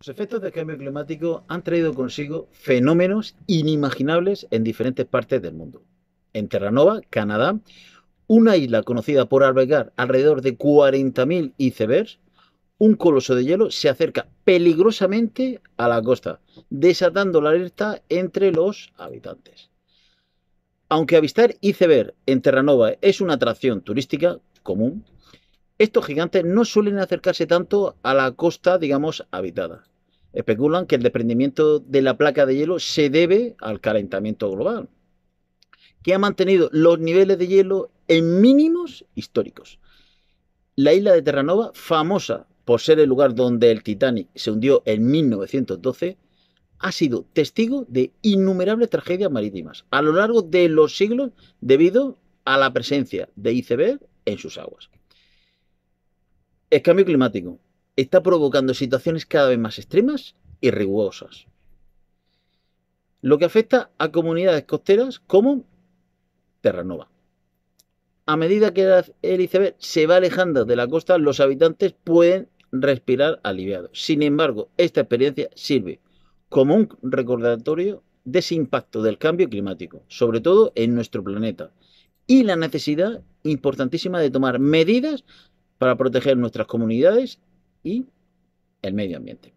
Los efectos del cambio climático han traído consigo fenómenos inimaginables en diferentes partes del mundo. En Terranova, Canadá, una isla conocida por albergar alrededor de 40.000 icebergs, un coloso de hielo se acerca peligrosamente a la costa, desatando la alerta entre los habitantes. Aunque avistar iceberg en Terranova es una atracción turística común, estos gigantes no suelen acercarse tanto a la costa, digamos, habitada. Especulan que el desprendimiento de la placa de hielo se debe al calentamiento global, que ha mantenido los niveles de hielo en mínimos históricos. La isla de Terranova, famosa por ser el lugar donde el Titanic se hundió en 1912, ha sido testigo de innumerables tragedias marítimas a lo largo de los siglos debido a la presencia de iceberg en sus aguas. El cambio climático está provocando situaciones cada vez más extremas y rigurosas, lo que afecta a comunidades costeras como Terranova. A medida que el iceberg se va alejando de la costa, los habitantes pueden respirar aliviados. Sin embargo, esta experiencia sirve como un recordatorio de ese impacto del cambio climático, sobre todo en nuestro planeta, y la necesidad importantísima de tomar medidas para proteger nuestras comunidades y el medio ambiente.